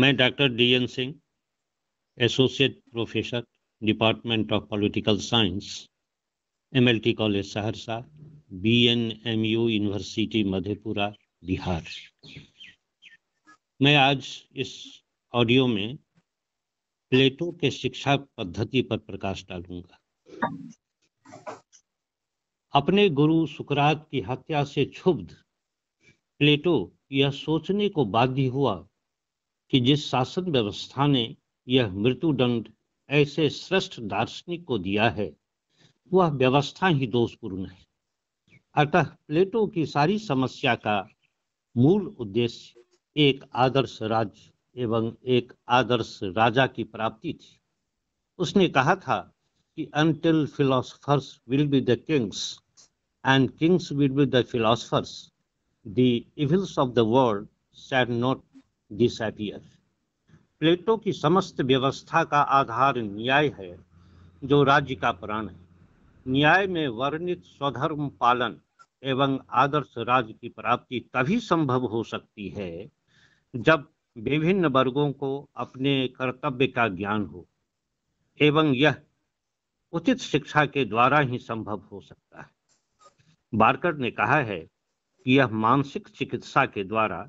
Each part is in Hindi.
मैं doctor D N Singh associate professor department of political science M L T college Saharsa B N M U university Madhepura Bihar मैं आज इस ऑडियो में प्लेटो के शिक्षा पद्धति पर प्रकाश डालूंगा अपने गुरु सुकरात की हत्या से क्षुब्ध प्लेटो यह सोचने को बाध्य हुआ कि जिस शासन व्यवस्था ने यह मृत्युदंड ऐसे श्रेष्ठ दार्शनिक को दिया है वह व्यवस्था ही दोषपूर्ण है अतः प्लेटो की सारी समस्या का मूल उद्देश्य एक आदर्श राज्य एवं एक आदर्श राजा की प्राप्ति थी उसने कहा था कि until philosophers will be the kings and kings will be the philosophers the evils of the world shall not disappear Plato की समस्त व्यवस्था का आधार न्याय है जो राज्य का प्राण है न्याय में वर्णित स्वधर्म पालन एवं आदर्श राज्य की प्राप्ति तभी संभव हो सकती है जब विभिन्न वर्गों को अपने कर्तव्य का ज्ञान हो एवं यह उचित शिक्षा के द्वारा ही संभव हो सकता है बारकर ने कहा है कि यह मानसिक चिकित्सा के द्वारा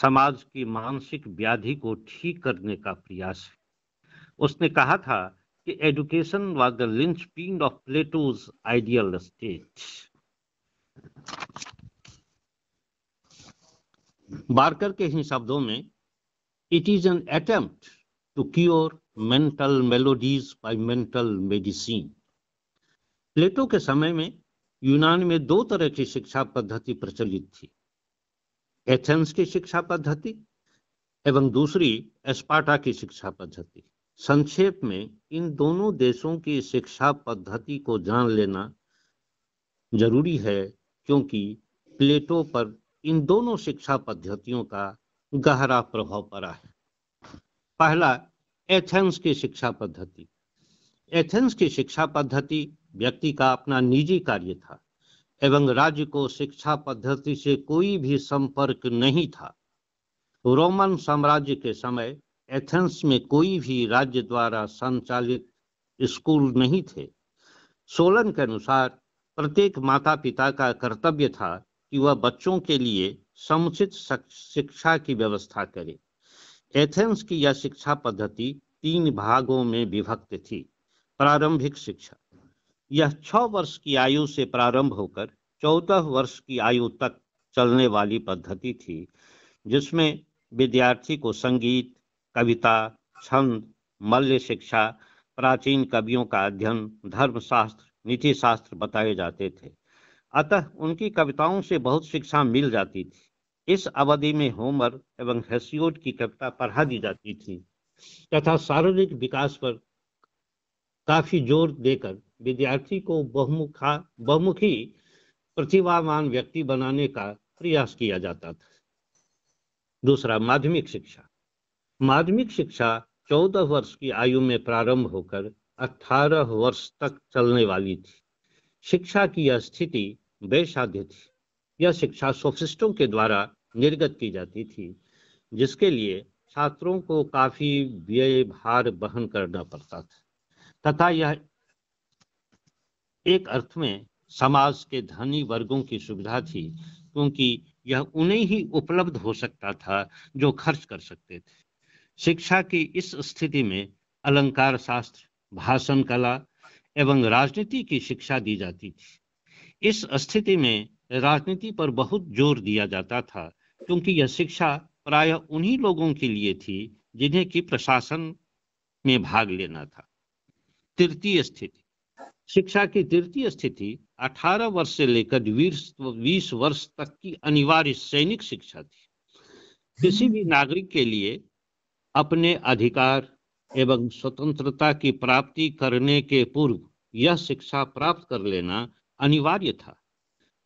समाज की मानसिक व्याधि को ठीक करने का प्रयास है उसने कहा था कि education was the linchpin of Plato's ideal state Barker के ही शब्दों में it is an attempt to cure mental maladies by mental medicine Plato के समय में यूनान में दो तरह की शिक्षा पद्धति प्रचलित थी एथेंस की शिक्षा पद्धति एवं दूसरी एस्पार्टा की शिक्षा पद्धति संक्षेप में इन दोनों देशों की शिक्षा पद्धति को जान लेना जरूरी है क्योंकि प्लेटो पर इन दोनों शिक्षा पद्धतियों का गहरा प्रभाव पड़ा है पहला एथेंस की शिक्षा पद्धति एथेंस की शिक्षा पद्धति व्यक्ति का अपना निजी कार्य था एवं राज्य को शिक्षा पद्धति से कोई भी संपर्क नहीं था रोमन साम्राज्य के समय एथेंस में कोई भी राज्य द्वारा संचालित स्कूल नहीं थे सोलन के अनुसार प्रत्येक माता पिता का कर्तव्य था कि वह बच्चों के लिए समुचित शिक्षा की व्यवस्था करे एथेंस की यह शिक्षा पद्धति तीन भागों में विभक्त थी प्रारंभिक शिक्षा यह छह वर्ष की आयु से प्रारंभ होकर चौदह वर्ष की आयु तक चलने वाली पद्धति थी जिसमें विद्यार्थी को संगीत कविता छंद मल्ल शिक्षा प्राचीन कवियों का अध्ययन धर्मशास्त्र नीति शास्त्र बताए जाते थे अतः उनकी कविताओं से बहुत शिक्षा मिल जाती थी इस अवधि में होमर एवं हेसियोड की कविता पढ़ा दी जाती थी तथा शारीरिक विकास पर काफी जोर देकर विद्यार्थी को बहुमुखा बहुमुखी प्रतिभावान व्यक्ति बनाने का प्रयास किया जाता था दूसरा माध्यमिक शिक्षा माध्यमिक शिक्षा चौदह वर्ष की आयु में प्रारंभ होकर अठारह वर्ष तक चलने वाली थी शिक्षा की यह स्थिति बेसाध्य थी यह शिक्षा सोफिस्टों के द्वारा निर्गत की जाती थी जिसके लिए छात्रों को काफी व्यय भार बहन करना पड़ता था तथा यह एक अर्थ में समाज के धनी वर्गों की सुविधा थी क्योंकि यह उन्हें ही उपलब्ध हो सकता था जो खर्च कर सकते थे शिक्षा की इस स्थिति में अलंकार शास्त्र भाषण कला एवं राजनीति की शिक्षा दी जाती थी इस स्थिति में राजनीति पर बहुत जोर दिया जाता था क्योंकि यह शिक्षा प्रायः उन्हीं लोगों के लिए थी जिन्हें की प्रशासन में भाग लेना था तृतीय स्थिति शिक्षा की तृतीय स्थिति 18 वर्ष से लेकर 20 वर्ष तक की अनिवार्य सैनिक शिक्षा थी किसी भी नागरिक के लिए अपने अधिकार एवं स्वतंत्रता की प्राप्ति करने के पूर्व यह शिक्षा प्राप्त कर लेना अनिवार्य था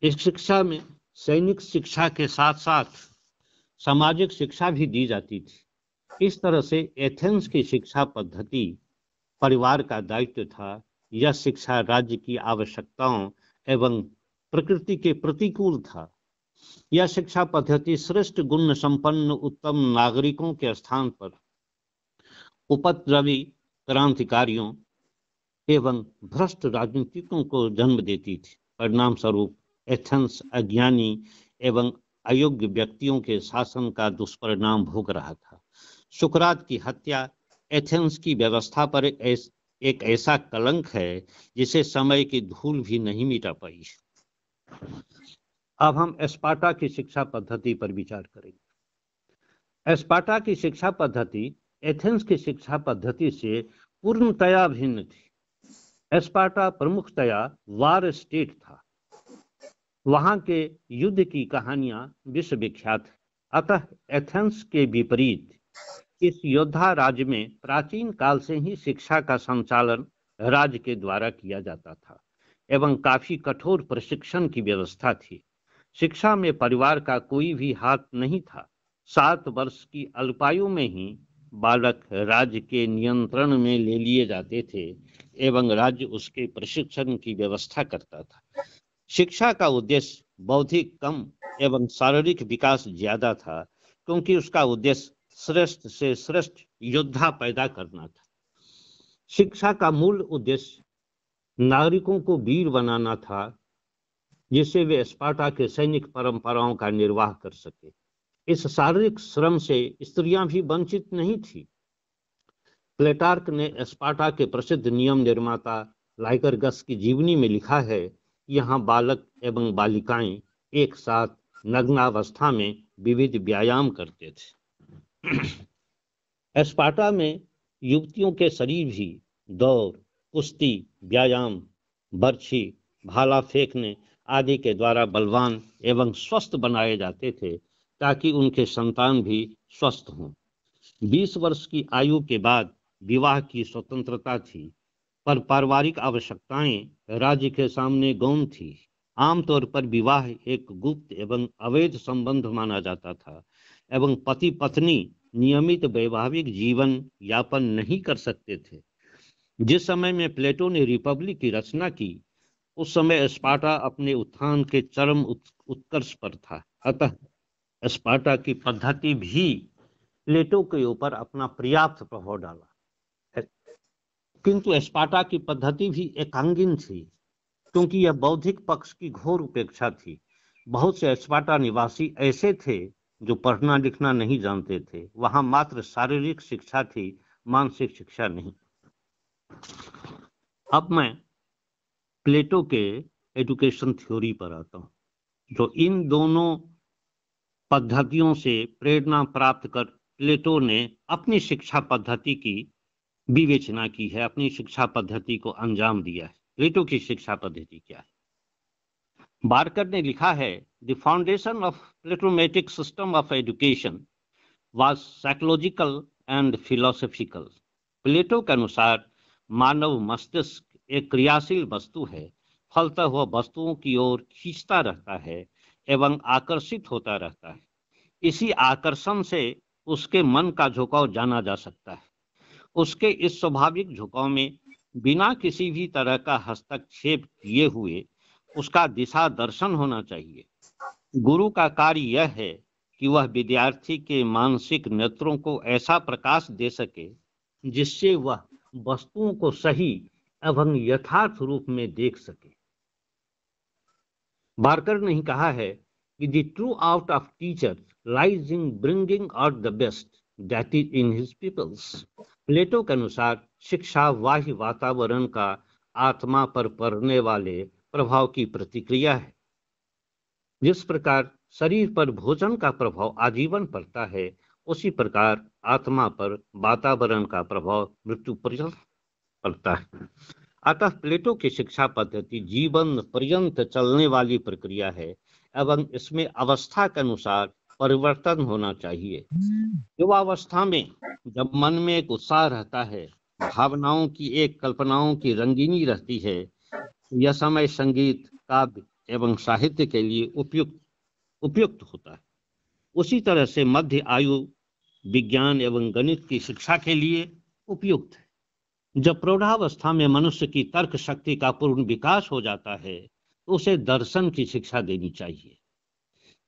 इस शिक्षा में सैनिक शिक्षा के साथ साथ सामाजिक शिक्षा भी दी जाती थी इस तरह से एथेंस की शिक्षा पद्धति परिवार का दायित्व था यह शिक्षा राज्य की आवश्यकताओं एवं प्रकृति के प्रतिकूल था यह शिक्षा पद्धति श्रेष्ठ गुण संपन्न उत्तम नागरिकों के स्थान पर उपद्रवी क्रांतिकारियों एवं भ्रष्ट राजनीतिकों को जन्म देती थी परिणाम स्वरूप एथेंस अज्ञानी एवं अयोग्य व्यक्तियों के शासन का दुष्परिणाम भोग रहा था सुकरात की हत्या एथेंस की व्यवस्था पर एस, एक ऐसा कलंक है जिसे समय की धूल भी नहीं मिटा पाई अब हम एस्पाटा की शिक्षा पद्धति पर विचार करेंगे एस्पाटा की शिक्षा पद्धति एथेंस की शिक्षा पद्धति से पूर्णतया भिन्न थी एस्पाटा प्रमुखतया वार स्टेट था वहां के युद्ध की कहानियां विश्वविख्यात अतः एथेंस के विपरीत इस योद्धा राज्य में प्राचीन काल से ही शिक्षा का संचालन राज्य के द्वारा किया जाता था एवं काफी कठोर प्रशिक्षण की व्यवस्था थी शिक्षा में परिवार का कोई भी हाथ नहीं था सात वर्ष की अल्पायु में ही बालक राज्य के नियंत्रण में ले लिए जाते थे एवं राज्य उसके प्रशिक्षण की व्यवस्था करता था शिक्षा का उद्देश्य बौद्धिक कम एवं शारीरिक विकास ज्यादा था क्योंकि उसका उद्देश्य श्रेष्ठ से श्रेष्ठ योद्धा पैदा करना था शिक्षा का मूल उद्देश्य नागरिकों को वीर बनाना था जिससे वे स्पाटा के सैनिक परंपराओं का निर्वाह कर सके इस शारीरिक श्रम से स्त्रियां भी वंचित नहीं थी प्लेटार्क ने स्पाटा के प्रसिद्ध नियम निर्माता लाइकरगस की जीवनी में लिखा है यहाँ बालक एवं बालिकाएं एक साथ नग्नावस्था में विविध व्यायाम करते थे एस्पार्टा में युवतियों के शरीर भी दौड़ कुश्ती व्यायाम बर्छी भाला फेंकने आदि के द्वारा बलवान एवं स्वस्थ बनाए जाते थे ताकि उनके संतान भी स्वस्थ हों 20 वर्ष की आयु के बाद विवाह की स्वतंत्रता थी पर पारिवारिक आवश्यकताएं राज्य के सामने गौण थी आमतौर पर विवाह एक गुप्त एवं अवैध संबंध माना जाता था एवं पति पत्नी नियमित वैवाहिक जीवन यापन नहीं कर सकते थे जिस समय में प्लेटो ने रिपब्लिक की रचना की उस समय स्पार्टा अपने उत्थान के चरम उत्कर्ष पर था अतः स्पार्टा की पद्धति भी प्लेटो के ऊपर अपना पर्याप्त प्रभाव डाला किंतु स्पार्टा की पद्धति भी एकांगीन थी क्योंकि यह बौद्धिक पक्ष की घोर उपेक्षा थी बहुत से स्पार्टा निवासी ऐसे थे जो पढ़ना लिखना नहीं जानते थे वहां मात्र शारीरिक शिक्षा थी मानसिक शिक्षा नहीं अब मैं प्लेटो के एजुकेशन थ्योरी पर आता हूं जो इन दोनों पद्धतियों से प्रेरणा प्राप्त कर प्लेटो ने अपनी शिक्षा पद्धति की विवेचना की है अपनी शिक्षा पद्धति को अंजाम दिया है प्लेटो की शिक्षा पद्धति क्या है बारकर ने लिखा है the foundation of platonic system of education was psychological and philosophical प्लेटो के अनुसार मानव मस्तिष्क एक क्रियाशील वस्तु है फलता हुआ वस्तुओं की ओर खींचता रहता है एवं आकर्षित होता रहता है इसी आकर्षण से उसके मन का झुकाव जाना जा सकता है उसके इस स्वाभाविक झुकाव में बिना किसी भी तरह का हस्तक्षेप किए हुए उसका दिशा दर्शन होना चाहिए गुरु का कार्य यह है कि वह विद्यार्थी के मानसिक नेत्रों को ऐसा प्रकाश दे सके जिससे वह वस्तुओं को सही एवं यथार्थ रूप में देख सके बारकर ने ही कहा है कि the true art of teacher lies in bringing out the best that is in his pupils Plato के अनुसार शिक्षा वाह्य वातावरण का आत्मा पर पड़ने वाले प्रभाव की प्रतिक्रिया है जिस प्रकार शरीर पर भोजन का प्रभाव आजीवन पड़ता है उसी प्रकार आत्मा पर वातावरण का प्रभाव मृत्यु पर्यंत पड़ता है अतः प्लेटो की शिक्षा पद्धति जीवन पर्यंत चलने वाली प्रक्रिया है एवं इसमें अवस्था के अनुसार परिवर्तन होना चाहिए युवावस्था में जब मन में एक उत्साह रहता है भावनाओं की एक कल्पनाओं की रंगीनी रहती है यह समय संगीत काव्य एवं साहित्य के लिए उपयुक्त उपयुक्त होता है उसी तरह से मध्य आयु विज्ञान एवं गणित की शिक्षा के लिए उपयुक्त है जब प्रौढ़ावस्था में मनुष्य की तर्क शक्ति का पूर्ण विकास हो जाता है तो उसे दर्शन की शिक्षा देनी चाहिए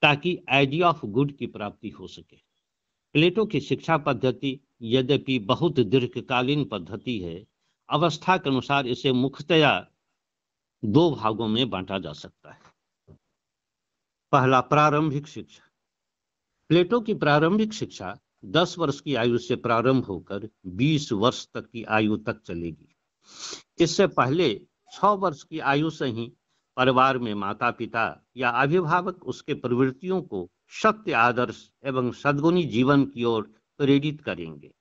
ताकि आइडिया ऑफ गुड की प्राप्ति हो सके प्लेटो की शिक्षा पद्धति यद्यपि बहुत दीर्घकालीन पद्धति है अवस्था के अनुसार इसे मुख्यतया दो भागों में बांटा जा सकता है पहला प्रारंभिक शिक्षा प्लेटो की प्रारंभिक शिक्षा 10 वर्ष की आयु से प्रारंभ होकर 20 वर्ष तक की आयु तक चलेगी इससे पहले 6 वर्ष की आयु से ही परिवार में माता पिता या अभिभावक उसके प्रवृत्तियों को सत्य आदर्श एवं सदगुणी जीवन की ओर प्रेरित करेंगे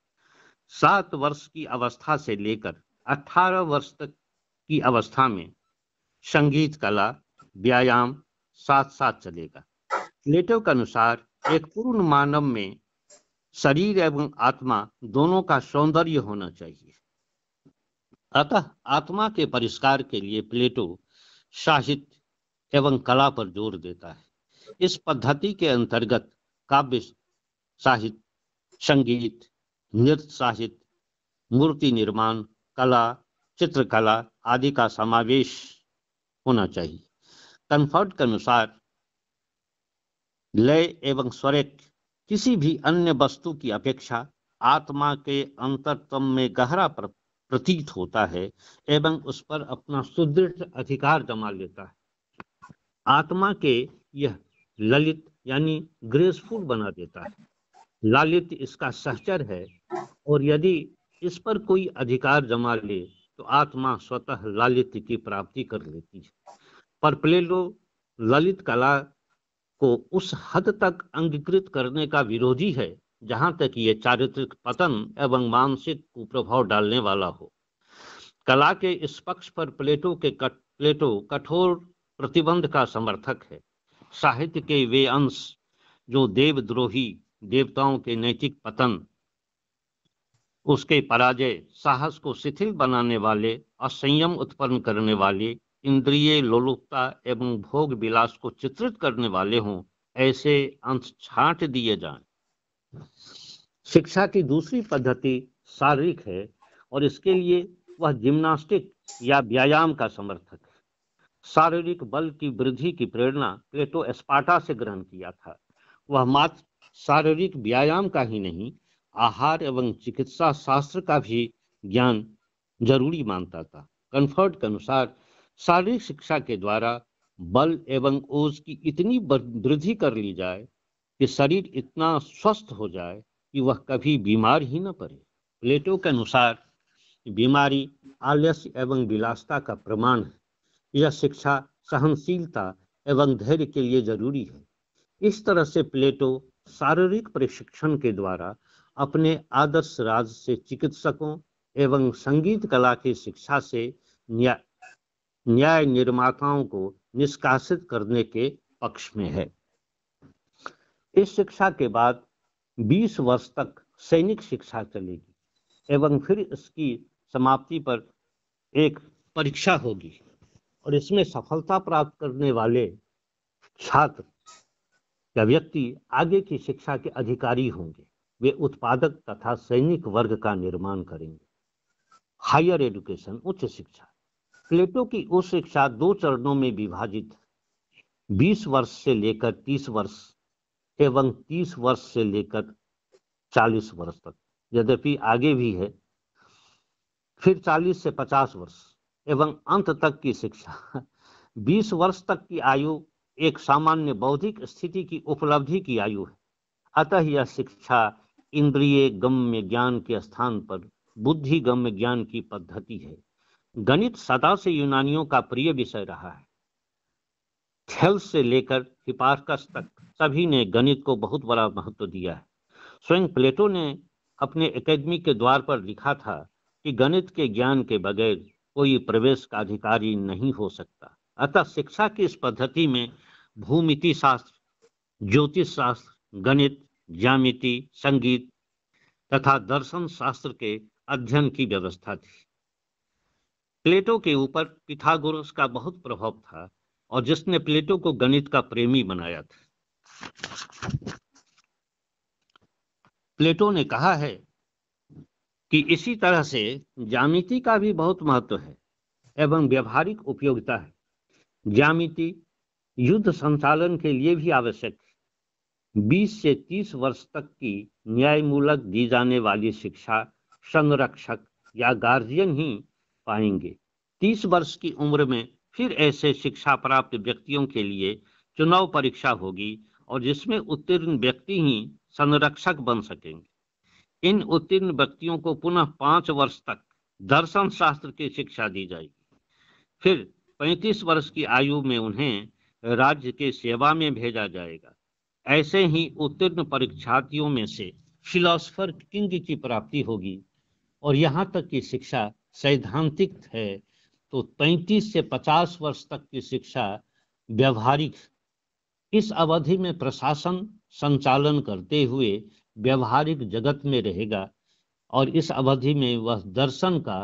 सात वर्ष की अवस्था से लेकर अठारह वर्ष तक की अवस्था में संगीत कला व्यायाम साथ साथ चलेगा प्लेटो के अनुसार एक पूर्ण मानव में शरीर एवं आत्मा दोनों का सौंदर्य होना चाहिए अतः आत्मा के परिष्कार के लिए प्लेटो साहित्य एवं कला पर जोर देता है इस पद्धति के अंतर्गत काव्य साहित्य संगीत नृत्य साहित्य मूर्ति निर्माण कला चित्रकला आदि का समावेश होना चाहिए कन्फर्ट के अनुसार लय एवं स्वरेक किसी भी अन्य वस्तु की अपेक्षा आत्मा के अंतरतम में गहरा प्रतीत होता है एवं उस पर अपना सुदृढ़ अधिकार जमा लेता है आत्मा के यह ललित यानी ग्रेसफुल बना देता है लालित इसका सहचर है और यदि इस पर कोई अधिकार जमा ले तो आत्मा स्वतः ललित की प्राप्ति कर लेती है पर प्लेटो ललित कला को उस हद तक अंगीकृत करने का विरोधी है जहां तक ये चारित्रिक पतन एवं मानसिक कुप्रभाव डालने वाला हो कला के इस पक्ष पर प्लेटो के कट, प्लेटो कठोर प्रतिबंध का समर्थक है साहित्य के वे अंश जो देवद्रोही देवताओं के नैतिक पतन उसके पराजय साहस को शिथिल बनाने वाले असंयम उत्पन्न करने वाले इंद्रिय लोलुपता एवं भोग विलास को चित्रित करने वाले हों ऐसे अंश छाट दिए जाएं। शिक्षा की दूसरी पद्धति शारीरिक है और इसके लिए वह जिम्नास्टिक या व्यायाम का समर्थक है शारीरिक बल की वृद्धि की प्रेरणा प्लेटो एस्पाटा से ग्रहण किया था वह मात्र शारीरिक व्यायाम का ही नहीं आहार एवं चिकित्सा शास्त्र का भी ज्ञान जरूरी मानता था कन्फर्ट के अनुसार शारीरिक शिक्षा के द्वारा बल एवं ओज की इतनी वृद्धि कर ली जाए कि शरीर इतना स्वस्थ हो जाए कि वह कभी बीमार ही न पड़े प्लेटो के अनुसार बीमारी आलस्य एवं विलासता का प्रमाण है यह शिक्षा सहनशीलता एवं धैर्य के लिए जरूरी है इस तरह से प्लेटो शारीरिक प्रशिक्षण के द्वारा अपने आदर्श राज से चिकित्सकों एवं संगीत कला की शिक्षा से न्याय न्याय निर्माताओं को निष्कासित करने के पक्ष में है इस शिक्षा के बाद 20 वर्ष तक सैनिक शिक्षा चलेगी एवं फिर इसकी समाप्ति पर एक परीक्षा होगी और इसमें सफलता प्राप्त करने वाले छात्र या व्यक्ति आगे की शिक्षा के अधिकारी होंगे वे उत्पादक तथा सैनिक वर्ग का निर्माण करेंगे हायर एजुकेशन उच्च शिक्षा प्लेटो की उच्च शिक्षा दो चरणों में विभाजित 20 वर्ष से लेकर 30 वर्ष एवं 30 वर्ष से लेकर 40 वर्ष तक यद्यपि आगे भी है फिर 40 से 50 वर्ष एवं अंत तक की शिक्षा 20 वर्ष तक की आयु एक सामान्य बौद्धिक स्थिति की उपलब्धि की आयु है अतः यह शिक्षा इंद्रिय गम्य ज्ञान के स्थान पर बुद्धि गम्य ज्ञान की पद्धति है गणित सदा से यूनानियों का प्रिय विषय रहा है थेल्स से लेकर हिपार्कस तक सभी ने गणित को बहुत बड़ा महत्व दिया है स्वयं प्लेटो ने अपने एकेडमी के द्वार पर लिखा था कि गणित के ज्ञान के बगैर कोई प्रवेश का अधिकारी नहीं हो सकता अतः शिक्षा की इस पद्धति में भूमिति शास्त्र ज्योतिष शास्त्र गणित ज्यामिति संगीत तथा दर्शन शास्त्र के अध्ययन की व्यवस्था थी प्लेटो के ऊपर पिथागोरस का बहुत प्रभाव था और जिसने प्लेटो को गणित का प्रेमी बनाया था प्लेटो ने कहा है कि इसी तरह से ज्यामिति का भी बहुत महत्व है एवं व्यवहारिक उपयोगिता है ज्यामिति युद्ध संचालन के लिए भी आवश्यक है 20 से 30 वर्ष तक की न्यायमूलक दी जाने वाली शिक्षा संरक्षक या गार्जियन ही पाएंगे 30 वर्ष की उम्र में फिर ऐसे शिक्षा प्राप्त व्यक्तियों के लिए चुनाव परीक्षा होगी और जिसमें उत्तीर्ण व्यक्ति ही संरक्षक बन सकेंगे इन उत्तीर्ण व्यक्तियों को पुनः पांच वर्ष तक दर्शन शास्त्र की शिक्षा दी जाएगी फिर 35 वर्ष की आयु में उन्हें राज्य के सेवा में भेजा जाएगा ऐसे ही उत्तीर्ण परीक्षार्थियों में से फिलोसफर किंग की प्राप्ति होगी और यहाँ तक की शिक्षा सैद्धांतिक है तो 35 से 50 वर्ष तक की शिक्षा व्यवहारिक इस अवधि में प्रशासन संचालन करते हुए व्यवहारिक जगत में रहेगा और इस अवधि में वह दर्शन का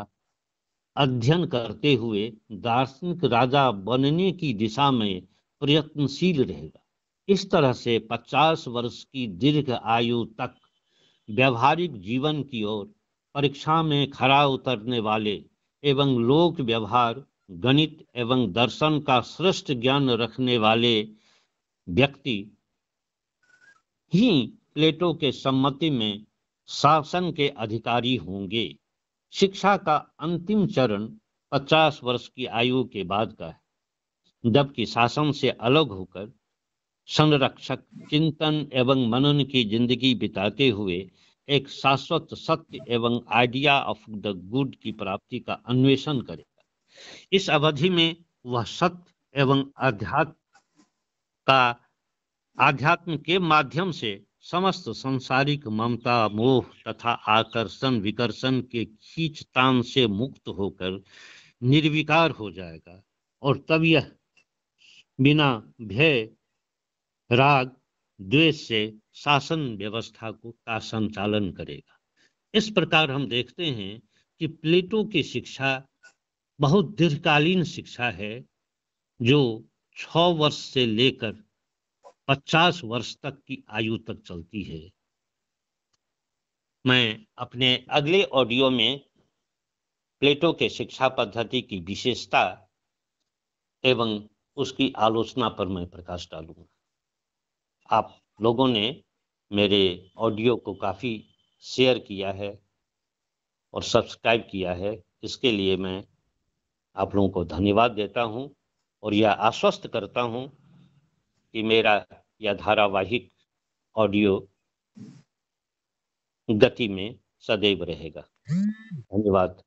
अध्ययन करते हुए दार्शनिक राजा बनने की दिशा में प्रयत्नशील रहेगा इस तरह से 50 वर्ष की दीर्घ आयु तक व्यवहारिक जीवन की ओर परीक्षा में खरा उतरने वाले एवं लोक व्यवहार गणित एवं दर्शन का श्रेष्ठ ज्ञान रखने वाले व्यक्ति ही प्लेटो के सम्मति में शासन के अधिकारी होंगे शिक्षा का अंतिम चरण 50 वर्ष की आयु के बाद का है जबकि शासन से अलग होकर संरक्षक चिंतन एवं मनन की जिंदगी बिताते हुए एक शाश्वत सत्य एवं आइडिया ऑफ द गुड की प्राप्ति का अन्वेषण करेगा इस अवधि में वह सत्य एवं अध्यात्म का आध्यात्म के माध्यम से समस्त सांसारिक ममता मोह तथा आकर्षण विकर्षण के खींचतान से मुक्त होकर निर्विकार हो जाएगा और तब यह बिना भय राग द्वेष से शासन व्यवस्था को का संचालन करेगा इस प्रकार हम देखते हैं कि प्लेटो की शिक्षा बहुत दीर्घकालीन शिक्षा है जो छ वर्ष से लेकर पचास वर्ष तक की आयु तक चलती है मैं अपने अगले ऑडियो में प्लेटो के शिक्षा पद्धति की विशेषता एवं उसकी आलोचना पर मैं प्रकाश डालूंगा आप लोगों ने मेरे ऑडियो को काफ़ी शेयर किया है और सब्सक्राइब किया है इसके लिए मैं आप लोगों को धन्यवाद देता हूं और यह आश्वस्त करता हूं कि मेरा यह धारावाहिक ऑडियो गति में सदैव रहेगा धन्यवाद